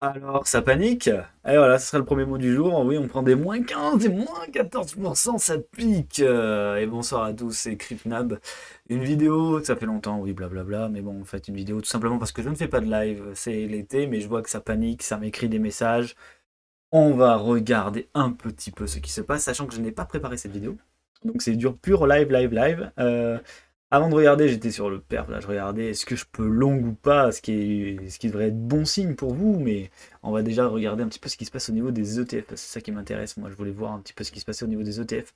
Alors, ça panique Et eh, voilà, ce sera le premier mot du jour. Oui, on prend des moins 15, des moins 14%, ça pique euh, Et bonsoir à tous, c'est Crypnab. Une vidéo, ça fait longtemps, oui, blablabla, mais bon, en fait, une vidéo tout simplement parce que je ne fais pas de live, c'est l'été, mais je vois que ça panique, ça m'écrit des messages. On va regarder un petit peu ce qui se passe, sachant que je n'ai pas préparé cette vidéo. Donc c'est dur pur live, live, live. Euh, avant de regarder, j'étais sur le PERF, là, je regardais est-ce que je peux longue ou pas, ce qui, est, ce qui devrait être bon signe pour vous, mais on va déjà regarder un petit peu ce qui se passe au niveau des ETF, c'est ça qui m'intéresse, moi je voulais voir un petit peu ce qui se passait au niveau des ETF.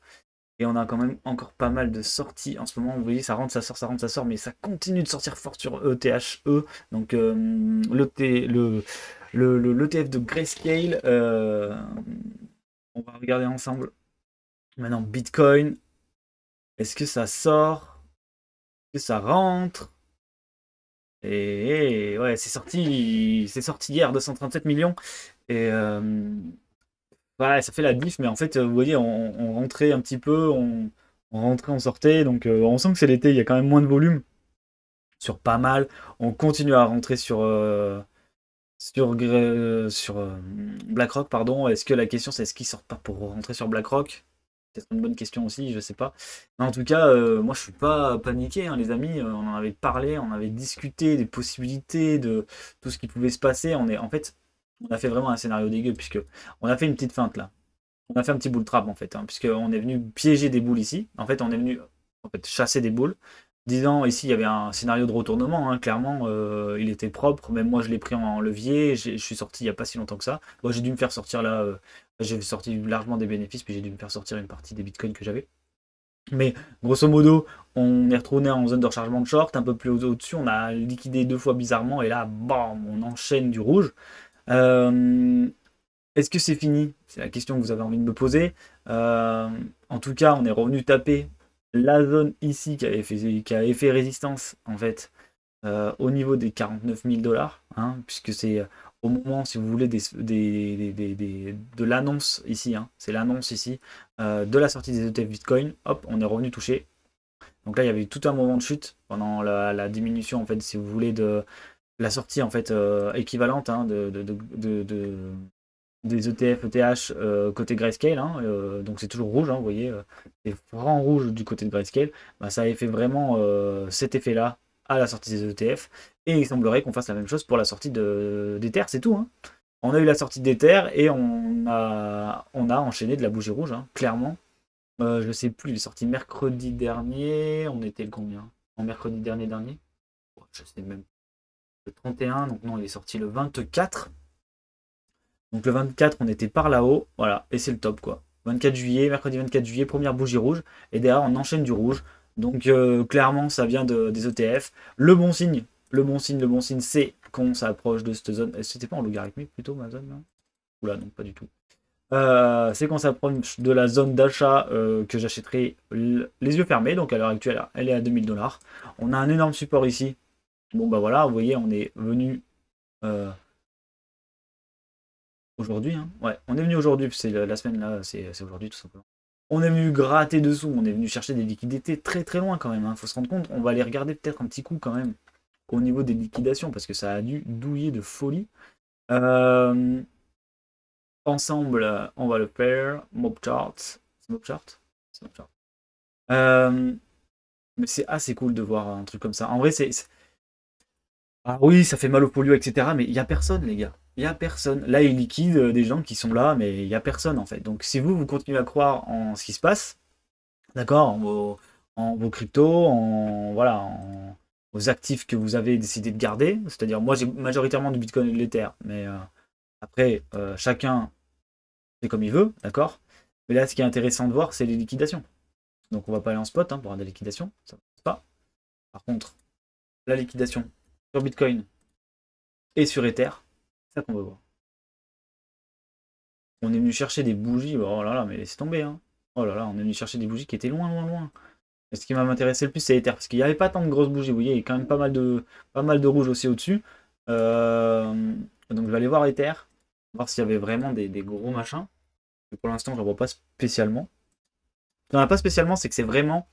Et on a quand même encore pas mal de sorties en ce moment, vous voyez, ça rentre, ça sort, ça rentre, ça sort, mais ça continue de sortir fort sur ETHE, e, donc l'ETF euh, le, de Grayscale, euh, on va regarder ensemble. Maintenant, Bitcoin, est-ce que ça sort ça rentre. Et, ouais, c'est sorti, c'est sorti hier 237 millions. Et euh, ouais, ça fait la diff, mais en fait, euh, vous voyez, on, rentrait un petit peu, on, rentrait, on sortait. Donc euh, on sent que c'est l'été, il y a quand même moins de volume sur pas mal. On continue à rentrer sur. Euh, sur, sur BlackRock, pardon, est-ce que la question c'est est-ce qu'il sort pas pour rentrer sur BlackRock c'est une bonne question aussi, je sais pas. Mais en tout cas, euh, moi je suis pas paniqué, hein, les amis. Euh, on en avait parlé, on avait discuté des possibilités, de tout ce qui pouvait se passer. On est, en fait, on a fait vraiment un scénario dégueu puisque on a fait une petite feinte là. On a fait un petit boule trap en fait, puisqu'on hein, puisque on est venu piéger des boules ici. En fait, on est venu en fait chasser des boules. Disant ici, il y avait un scénario de retournement, hein, clairement, euh, il était propre, même moi je l'ai pris en levier, je suis sorti il n'y a pas si longtemps que ça. Moi j'ai dû me faire sortir là j'ai sorti largement des bénéfices, puis j'ai dû me faire sortir une partie des bitcoins que j'avais. Mais grosso modo, on est retourné en zone de rechargement de short, un peu plus au-dessus, on a liquidé deux fois bizarrement, et là, bam, on enchaîne du rouge. Euh, est-ce que c'est fini C'est la question que vous avez envie de me poser. Euh, en tout cas, on est revenu taper la zone ici qui avait fait, qui résistance, en fait, euh, au niveau des 49 000 dollars, hein, puisque c'est au moment, si vous voulez, des, de l'annonce ici, hein. c'est l'annonce ici, euh, de la sortie des ETF Bitcoin, hop, on est revenu toucher. Donc là, il y avait tout un moment de chute pendant la, diminution, en fait, si vous voulez, de la sortie en fait euh, équivalente hein, de, de, des ETF, ETH euh, côté Grayscale. Hein, donc c'est toujours rouge, vous voyez, c'est vraiment rouge du côté de Grayscale. Bah, ça avait fait vraiment cet effet-là à la sortie des ETF. Et il semblerait qu'on fasse la même chose pour la sortie des terres, c'est tout. Hein. On a eu la sortie des terres et on a, enchaîné de la bougie rouge, hein, clairement. Euh, je ne sais plus, il est sorti mercredi dernier. On était combien En mercredi dernier dernier Je sais même. Le 31, donc non, il est sorti le 24. Donc le 24, on était par là-haut. Voilà, et c'est le top quoi. 24 juillet, mercredi 24 juillet, première bougie rouge. Et derrière, on enchaîne du rouge. Donc euh, clairement, ça vient des ETF. Le bon signe, le bon signe, le bon signe, c'est qu'on s'approche de cette zone. C'était pas en logarithmique plutôt ma zone là Oula, non, pas du tout. Euh, c'est qu'on s'approche de la zone d'achat euh, que j'achèterai les yeux fermés. Donc à l'heure actuelle, elle est à 2000 dollars. On a un énorme support ici. Bon bah voilà, vous voyez, on est venu euh, aujourd'hui. Hein. Ouais, on est venu aujourd'hui. C'est la semaine là, c'est aujourd'hui tout simplement. On est venu gratter dessous, on est venu chercher des liquidités très très loin quand même. Il hein. Faut se rendre compte, on va aller regarder peut-être un petit coup quand même niveau des liquidations, parce que ça a dû douiller de folie. Euh, ensemble, on va le faire. mob Mobchart Mobchart. Euh, mais c'est assez cool de voir un truc comme ça. En vrai, c'est. Ah oui, ça fait mal au polio, etc. Mais il n'y a personne, les gars. Il n'y a personne. Là, il liquide euh, des gens qui sont là, mais il n'y a personne, en fait. Donc, si vous, vous continuez à croire en ce qui se passe, d'accord, en vos, en vos cryptos, en, voilà, en aux actifs que vous avez décidé de garder. C'est-à-dire, moi, j'ai majoritairement du Bitcoin et de l'Ether. Mais euh, après, euh, chacun fait comme il veut, d'accord Mais là, ce qui est intéressant de voir, c'est les liquidations. Donc, on va pas aller en spot hein, pour avoir des liquidations. Ça passe pas. Par contre, la liquidation sur Bitcoin et sur Ether, ça qu'on veut voir. On est venu chercher des bougies. Oh là là, mais laisse tomber. Hein. Oh là là, on est venu chercher des bougies qui étaient loin, loin, loin. Et ce qui m'a intéressé le plus, c'est Ether, parce qu'il n'y avait pas tant de grosses bougies. Vous voyez, il y a quand même pas mal de, pas mal de rouge aussi au-dessus. Euh, donc je vais aller voir Ether, voir s'il y avait vraiment des, gros machins. pour l'instant, je ne vois pas spécialement. Ce n'y en pas spécialement, c'est que c'est vraiment,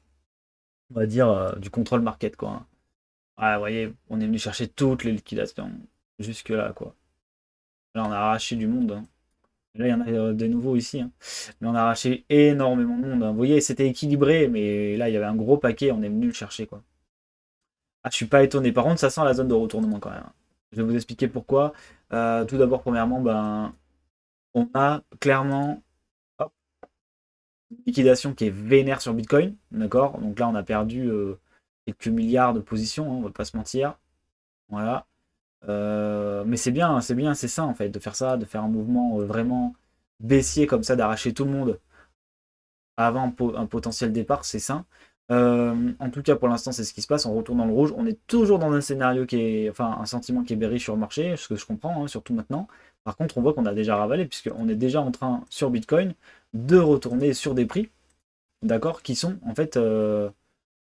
on va dire, euh, du contrôle market, quoi. Hein. Ouais vous voyez, on est venu chercher toutes les liquidations jusque-là, quoi. Là, on a arraché du monde. Hein. Là, il y en a euh, de nouveau ici. Hein. Mais on a arraché énormément de monde. Hein. Vous voyez, c'était équilibré, mais là, il y avait un gros paquet. On est venu le chercher, quoi. Ah, je suis pas étonné. Par contre, ça sent la zone de retournement, quand même. Hein. Je vais vous expliquer pourquoi. Euh, tout d'abord, premièrement, ben, on a clairement une liquidation qui est vénère sur Bitcoin. D'accord Donc là, on a perdu euh, quelques milliards de positions, On on va pas se mentir. Voilà. Euh, mais c'est bien, c'est bien, c'est ça en fait, de faire ça, de faire un mouvement euh, vraiment baissier comme ça, d'arracher tout le monde avant un, potentiel départ, c'est ça. Euh, en tout cas, pour l'instant, c'est ce qui se passe. On retourne dans le rouge. On est toujours dans un scénario qui est, enfin, un sentiment qui est béri sur le marché, ce que je comprends, hein, surtout maintenant. Par contre, on voit qu'on a déjà ravalé, puisqu'on est déjà en train, sur Bitcoin, de retourner sur des prix, d'accord, qui sont en fait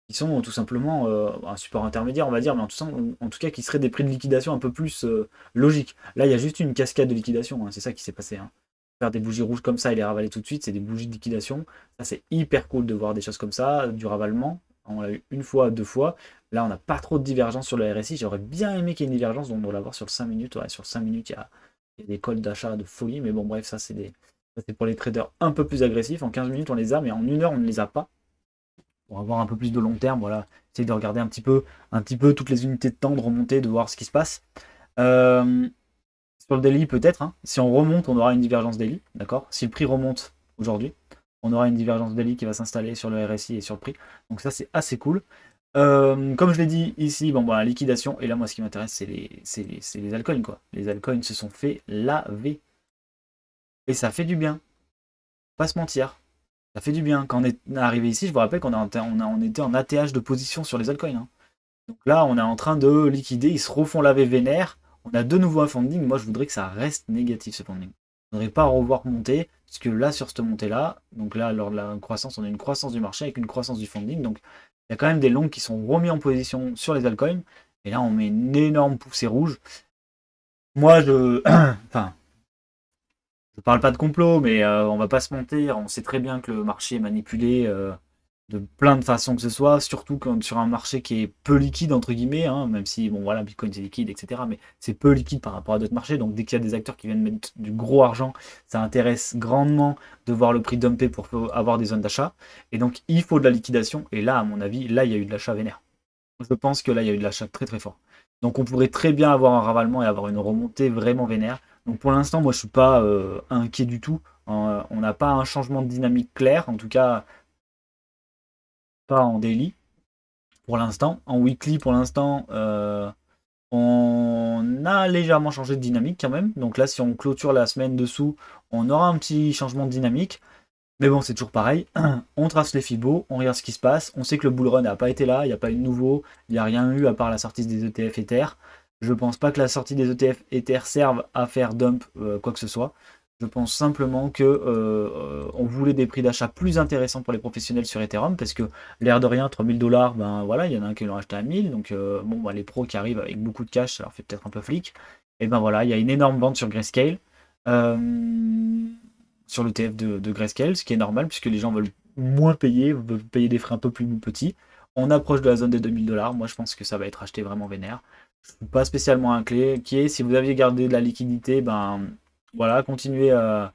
qui sont euh, tout simplement euh, un support intermédiaire, on va dire, mais en tout, en tout, cas qui seraient des prix de liquidation un peu plus euh, logiques. Là, il y a juste une cascade de liquidation, hein, c'est ça qui s'est passé. Hein. Faire des bougies rouges comme ça et les ravaler tout de suite, c'est des bougies de liquidation. Ça, c'est hyper cool de voir des choses comme ça, du ravalement. On l'a eu une fois, deux fois. Là, on n'a pas trop de divergence sur le RSI. J'aurais bien aimé qu'il y ait une divergence, dont on doit l'avoir sur le 5 minutes. sur 5 minutes, il y a, des cols d'achat de folie, mais bon, bref, ça, c'est des... pour les traders un peu plus agressifs. En 15 minutes, on les a, mais en une heure, on ne les a pas pour avoir un peu plus de long terme. Voilà, essayer de regarder un petit peu, un petit peu toutes les unités de temps, de remonter, de voir ce qui se passe. Euh, sur le daily, peut-être. Hein. Si on remonte, on aura une divergence daily, d'accord Si le prix remonte aujourd'hui, on aura une divergence daily qui va s'installer sur le RSI et sur le prix. Donc ça, c'est assez cool. Euh, comme je l'ai dit ici, bon, bah, liquidation. Et là, moi, ce qui m'intéresse, c'est les, les, les altcoins, quoi. Les altcoins se sont fait laver. Et ça fait du bien. Pas se mentir fait du bien. Quand on est arrivé ici, je vous rappelle qu'on on on était en ATH de position sur les altcoins. Hein. Donc là, on est en train de liquider, ils se refont laver vénère. On a de nouveau un funding. Moi, je voudrais que ça reste négatif ce funding. Je voudrais pas revoir monter, parce que là, sur cette montée-là, donc là, lors de la croissance, on a une croissance du marché avec une croissance du funding. Donc, il y a quand même des longs qui sont remis en position sur les altcoins. Et là, on met une énorme poussée rouge. Moi, je. enfin, je parle pas de complot, mais euh, on ne va pas se mentir, on sait très bien que le marché est manipulé euh, de plein de façons que ce soit, surtout quand sur un marché qui est peu liquide entre guillemets, hein, même si bon voilà, Bitcoin c'est liquide, etc. Mais c'est peu liquide par rapport à d'autres marchés, donc dès qu'il y a des acteurs qui viennent mettre du gros argent, ça intéresse grandement de voir le prix dumpé pour avoir des zones d'achat. Et donc il faut de la liquidation, et là à mon avis, là il y a eu de l'achat vénère. Je pense que là il y a eu de l'achat très très fort. Donc on pourrait très bien avoir un ravalement et avoir une remontée vraiment vénère donc pour l'instant, moi je suis pas euh, inquiet du tout. Hein. Euh, on n'a pas un changement de dynamique clair, en tout cas pas en daily pour l'instant. En weekly pour l'instant, euh, on a légèrement changé de dynamique quand même. Donc là, si on clôture la semaine dessous, on aura un petit changement de dynamique. Mais bon, c'est toujours pareil. On trace les fibos, on regarde ce qui se passe. On sait que le bull run n'a pas été là, il n'y a pas eu de nouveau, il n'y a rien eu à part la sortie des ETF Ether. Je pense pas que la sortie des ETF Ether serve à faire dump euh, quoi que ce soit. Je pense simplement que euh, euh, on voulait des prix d'achat plus intéressants pour les professionnels sur Ethereum parce que l'air de rien, 3000 dollars, ben voilà, il y en a un qui l'ont acheté à 1000, donc bon, bah, les pros qui arrivent avec beaucoup de cash, ça leur fait peut-être un peu flic. Et ben voilà, il y a une énorme vente sur Grayscale, sur l'ETF e de, de Grayscale, ce qui est normal puisque les gens veulent moins payer, veulent payer des frais un peu plus petits. On approche de la zone des 2000 dollars. Moi, je pense que ça va être acheté vraiment vénère pas spécialement un clé qui est, Si vous aviez gardé de la liquidité, ben voilà, continuez euh,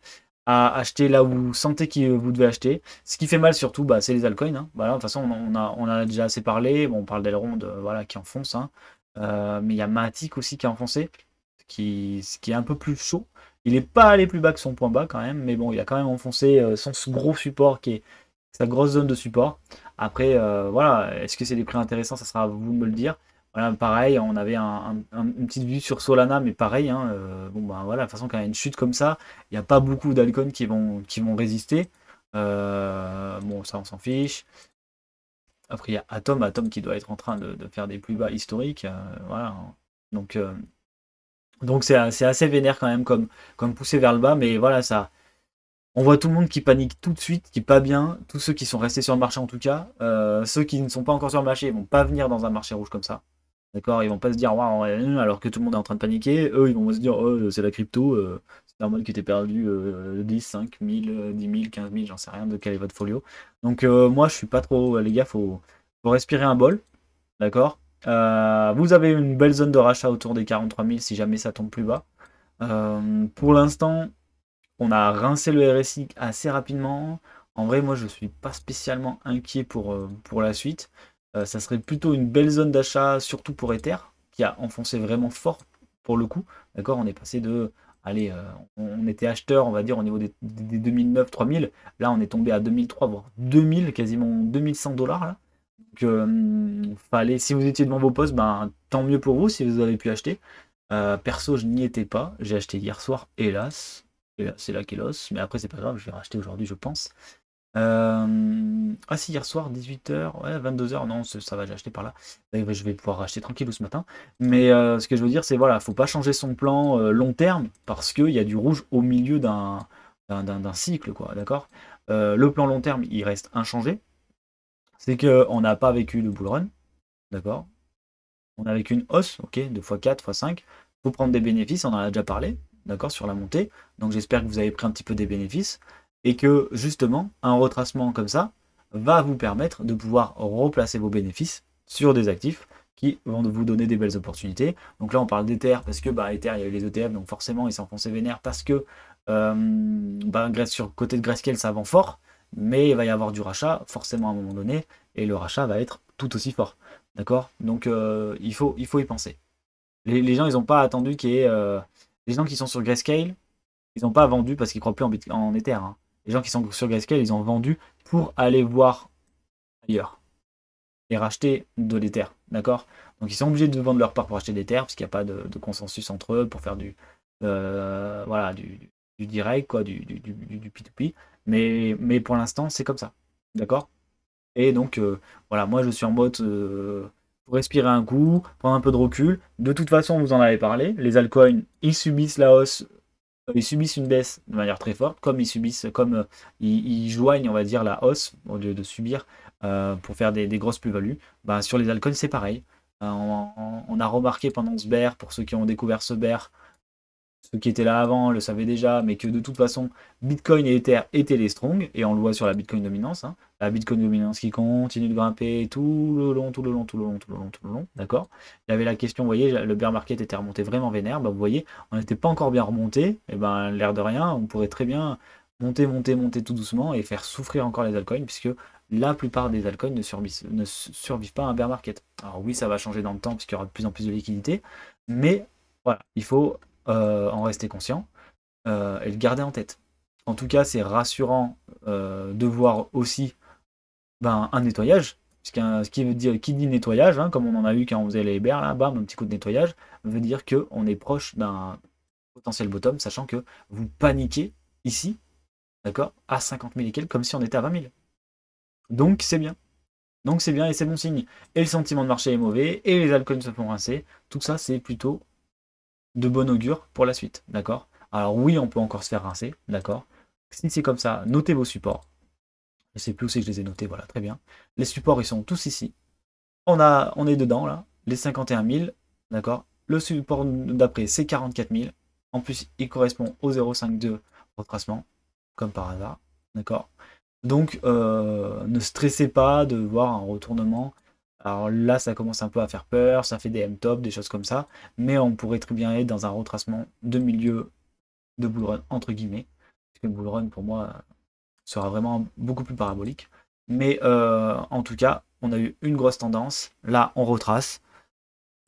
à, acheter là où vous sentez que vous devez acheter. Ce qui fait mal surtout, bah, c'est les altcoins. Hein. de toute façon, on, a, on a déjà assez parlé. on parle d'Elrond voilà, qui enfonce. Hein. Euh, mais il y a Matic aussi qui a enfoncé, qui, ce qui est un peu plus chaud. Il n'est pas allé plus bas que son point bas quand même, mais bon, il a quand même enfoncé euh, son gros support qui est sa grosse zone de support. Après, voilà, est-ce que c'est des prix intéressants Ça sera à vous de me le dire. Voilà, pareil, on avait un, une petite vue sur Solana, mais pareil, hein, euh, bon bah, voilà, de toute façon quand y a une chute comme ça, il n'y a pas beaucoup d'alcons qui vont, qui vont résister. Euh, bon, ça on s'en fiche. Après il y a Atom, Atom qui doit être en train de, faire des plus bas historiques. Euh, voilà. Hein. Donc donc c'est assez vénère quand même comme, comme poussé vers le bas, mais voilà, ça. On voit tout le monde qui panique tout de suite, qui pas bien, tous ceux qui sont restés sur le marché en tout cas, ceux qui ne sont pas encore sur le marché vont pas venir dans un marché rouge comme ça. D'accord Ils vont pas se dire, waouh, euh, alors que tout le monde est en train de paniquer. Eux, ils vont se dire, oh, c'est la crypto, euh, c'est normal mode qui était perdu 10, 5 000, 10 000, 15 000, j'en sais rien de quel est votre folio. Donc, euh, moi, je suis pas trop. Les gars, faut, faut respirer un bol. D'accord Vous avez une belle zone de rachat autour des 43 000 si jamais ça tombe plus bas. pour l'instant, on a rincé le RSI assez rapidement. En vrai, moi, je suis pas spécialement inquiet pour, pour la suite. Euh, ça serait plutôt une belle zone d'achat, surtout pour Ether, qui a enfoncé vraiment fort pour le coup. D'accord, on est passé de. Allez, euh, on était acheteur, on va dire, au niveau des, 2009-3000. Là, on est tombé à 2003, voire 2000, quasiment 2100 dollars. Là. Donc, euh, fallait, si vous étiez devant beau poste, ben, tant mieux pour vous si vous avez pu acheter. perso, je n'y étais pas. J'ai acheté hier soir, hélas. C'est là qu'est l'os. Mais après, c'est pas grave, je vais racheter aujourd'hui, je pense. Euh, ah si, hier soir, 18h, 22h, non, ça va, j'ai acheté par là. Je vais pouvoir acheter tranquille ce matin. Mais euh, ce que je veux dire, c'est voilà, faut pas changer son plan euh, long terme parce qu'il y a du rouge au milieu d'un cycle, quoi, d'accord Le plan long terme, il reste inchangé. C'est qu'on n'a pas vécu le bull run, d'accord On a vécu une hausse, ok, 2 x 4, x 5. Faut prendre des bénéfices, on en a déjà parlé, d'accord, sur la montée. Donc j'espère que vous avez pris un petit peu des bénéfices. Et que justement, un retracement comme ça va vous permettre de pouvoir replacer vos bénéfices sur des actifs qui vont vous donner des belles opportunités. Donc là, on parle d'Ether parce que bah, Ether, il y a eu les ETF, donc forcément, ils s'enfonçaient vénère parce que euh, bah, côté de Grayscale, ça vend fort, mais il va y avoir du rachat forcément à un moment donné, et le rachat va être tout aussi fort. D'accord Donc euh, il, faut, il faut y penser. Les, gens, ils n'ont pas attendu qu'il y ait. Euh, les gens qui sont sur Grayscale, ils n'ont pas vendu parce qu'ils croient plus en, en Ether. Hein les gens qui sont sur Grayscale, ils ont vendu pour aller voir ailleurs et racheter de l'Ether, terres, d'accord Donc ils sont obligés de vendre leur part pour acheter des terres, parce qu'il n'y a pas de, consensus entre eux pour faire du, euh, voilà, du, direct, quoi, du, du, du, P2P. Mais, mais pour l'instant, c'est comme ça, d'accord Et donc, euh, voilà, moi je suis en mode... Euh, pour respirer un coup, prendre un peu de recul. De toute façon, vous en avez parlé, les altcoins, ils subissent la hausse ils subissent une baisse de manière très forte, comme ils subissent, comme euh, ils, joignent, on va dire, la hausse au lieu de subir euh, pour faire des, grosses plus-values. Bah, sur les alcools c'est pareil. Euh, on, on, a remarqué pendant ce bear, pour ceux qui ont découvert ce bear, ceux qui étaient là avant le savaient déjà, mais que de toute façon, Bitcoin et Ether étaient les strong, et on le voit sur la Bitcoin dominance, hein. la Bitcoin dominance qui continue de grimper tout le long, tout le long, tout le long, tout le long, tout le long, d'accord Il y avait la question, vous voyez, le bear market était remonté vraiment vénère, bah, vous voyez, on n'était pas encore bien remonté, et eh ben l'air de rien, on pourrait très bien monter, monter, monter tout doucement et faire souffrir encore les altcoins, puisque la plupart des altcoins ne survivent, ne survivent pas à un bear market. Alors oui, ça va changer dans le temps, puisqu'il y aura de plus en plus de liquidités, mais voilà, il faut euh, en rester conscient euh, et le garder en tête. En tout cas, c'est rassurant euh, de voir aussi ben, un nettoyage, ce qui veut dire qui dit nettoyage, hein, comme on en a eu quand on faisait les berres là, un petit coup de nettoyage, veut dire qu'on est proche d'un potentiel bottom, sachant que vous paniquez ici, d'accord, à 50 000 comme si on était à 20 000. Donc c'est bien. Donc c'est bien et c'est bon signe. Et le sentiment de marché est mauvais, et les alcools se font rincer. Tout ça, c'est plutôt de bon augure pour la suite, d'accord Alors oui, on peut encore se faire rincer, d'accord Si c'est comme ça, notez vos supports. Je ne sais plus où c'est que je les ai notés, voilà, très bien. Les supports, ils sont tous ici. On, a, on est dedans, là, les 51 000, d'accord Le support d'après, c'est 44 000. En plus, il correspond au 0,52 retracement, comme par hasard, d'accord donc, euh, ne stressez pas de voir un retournement alors là, ça commence un peu à faire peur, ça fait des M-top, des choses comme ça, mais on pourrait très bien être dans un retracement de milieu de bullrun, entre guillemets, parce que le bullrun, pour moi, sera vraiment beaucoup plus parabolique. Mais euh, en tout cas, on a eu une grosse tendance, là, on retrace.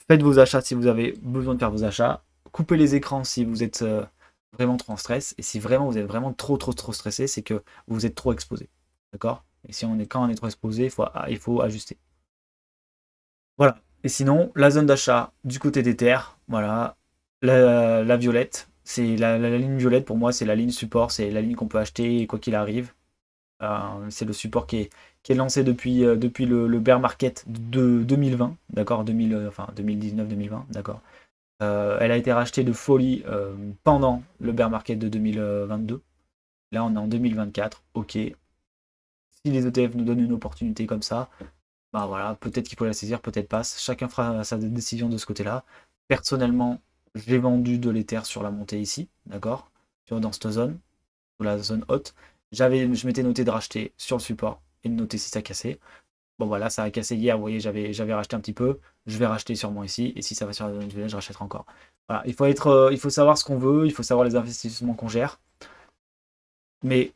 Faites vos achats si vous avez besoin de faire vos achats, coupez les écrans si vous êtes euh, vraiment trop en stress, et si vraiment vous êtes vraiment trop, trop, trop stressé, c'est que vous êtes trop exposé, d'accord et si on est, quand on est trop exposé, il faut ajuster. Voilà. Et sinon, la zone d'achat du côté des terres, voilà, la, violette, c'est la, ligne violette pour moi, c'est la ligne support, c'est la ligne qu'on peut acheter quoi qu'il arrive. Euh, c'est le support qui est, lancé depuis, euh, depuis le, bear market de 2020, d'accord, euh, enfin 2019-2020, d'accord. elle a été rachetée de folie pendant le bear market de 2022. Là, on est en 2024, ok. Si les ETF nous donnent une opportunité comme ça, bah voilà, peut-être qu'il faut la saisir, peut-être pas. Chacun fera sa décision de ce côté-là. Personnellement, j'ai vendu de l'éther sur la montée ici, d'accord Dans cette zone, sur la zone haute. J'avais, je m'étais noté de racheter sur le support et de noter si ça cassait. Bon voilà, ça a cassé hier, vous voyez, j'avais, j'avais racheté un petit peu. Je vais racheter sûrement ici. Et si ça va sur la zone je rachèterai encore. Voilà, il faut, être, euh, il faut savoir ce qu'on veut, il faut savoir les investissements qu'on gère. Mais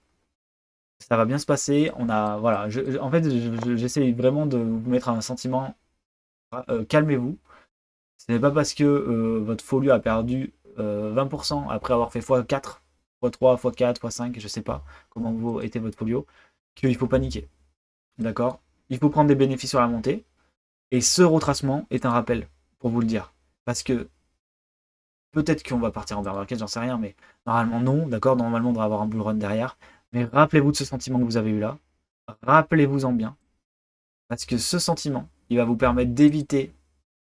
ça va bien se passer. On a, voilà, en fait, j'essaie vraiment de vous mettre un sentiment, euh, calmez-vous. Ce n'est pas parce que euh, votre folio a perdu 20% euh, après avoir fait x4, x3, x4, x5, je sais pas comment vous était votre folio, qu'il faut paniquer. D'accord Il faut prendre des bénéfices sur la montée. Et ce retracement est un rappel, pour vous le dire. Parce que peut-être qu'on va partir en verre j'en sais rien, mais normalement non, d'accord Normalement, on devrait avoir un bull run derrière. Mais rappelez-vous de ce sentiment que vous avez eu là. Rappelez-vous-en bien. Parce que ce sentiment, il va vous permettre d'éviter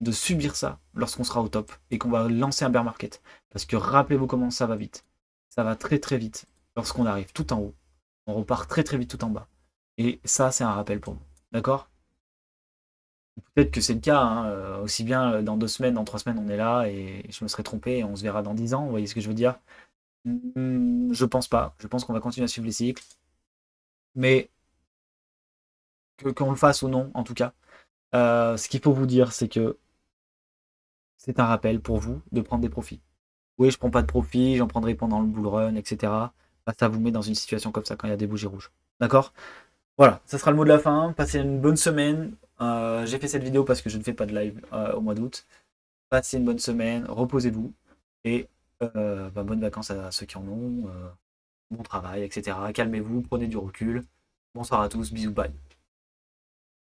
de subir ça lorsqu'on sera au top et qu'on va lancer un bear market. Parce que rappelez-vous comment ça va vite. Ça va très très vite lorsqu'on arrive tout en haut. On repart très très vite tout en bas. Et ça, c'est un rappel pour vous. D'accord Peut-être que c'est le cas, hein. euh, aussi bien dans deux semaines, dans trois semaines, on est là et je me serais trompé et on se verra dans dix ans, vous voyez ce que je veux dire Hmm, je pense pas. Je pense qu'on va continuer à suivre les cycles. Mais qu'on le fasse ou non, en tout cas, euh, ce qu'il faut vous dire, c'est que c'est un rappel pour vous de prendre des profits. Oui, je prends pas de profits, j'en prendrai pendant le bull run, etc. Bah, ça vous met dans une situation comme ça quand il y a des bougies rouges. D'accord Voilà, ça sera le mot de la fin. Passez une bonne semaine. Euh, j'ai fait cette vidéo parce que je ne fais pas de live euh, au mois d'août. Passez une bonne semaine, reposez-vous et euh, bah, bonnes vacances à ceux qui en ont. Euh, bon travail, etc. Calmez-vous, prenez du recul. Bonsoir à tous, bisous, bye.